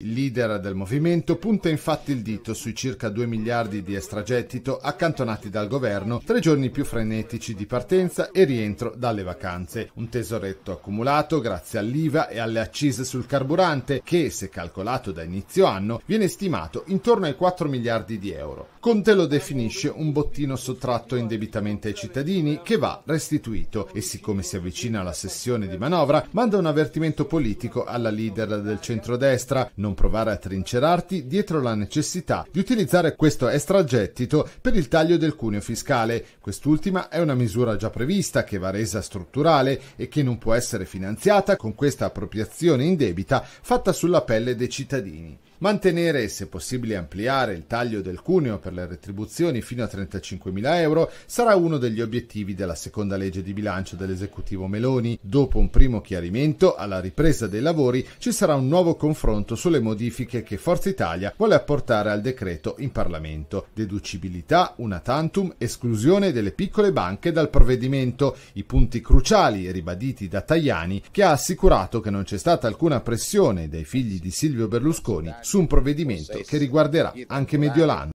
Il leader del movimento punta infatti il dito sui circa 2 miliardi di estragettito accantonati dal governo tre giorni più frenetici di partenza e rientro dalle vacanze. Un tesoretto accumulato grazie all'IVA e alle accise sul carburante che, se calcolato da inizio anno, viene stimato intorno ai 4 miliardi di euro. Conte lo definisce un bottino sottratto indebitamente ai cittadini che va restituito e siccome si avvicina la sessione di manovra manda un avvertimento politico alla leader del centrodestra. Non non provare a trincerarti dietro la necessità di utilizzare questo extragettito per il taglio del cuneo fiscale. Quest'ultima è una misura già prevista che va resa strutturale e che non può essere finanziata con questa appropriazione indebita fatta sulla pelle dei cittadini. Mantenere e se possibile ampliare il taglio del cuneo per le retribuzioni fino a 35.000 euro sarà uno degli obiettivi della seconda legge di bilancio dell'esecutivo Meloni. Dopo un primo chiarimento, alla ripresa dei lavori ci sarà un nuovo confronto sulle sulle modifiche che Forza Italia vuole apportare al decreto in Parlamento. Deducibilità, una tantum, esclusione delle piccole banche dal provvedimento, i punti cruciali ribaditi da Tajani che ha assicurato che non c'è stata alcuna pressione dai figli di Silvio Berlusconi su un provvedimento che riguarderà anche Mediolano.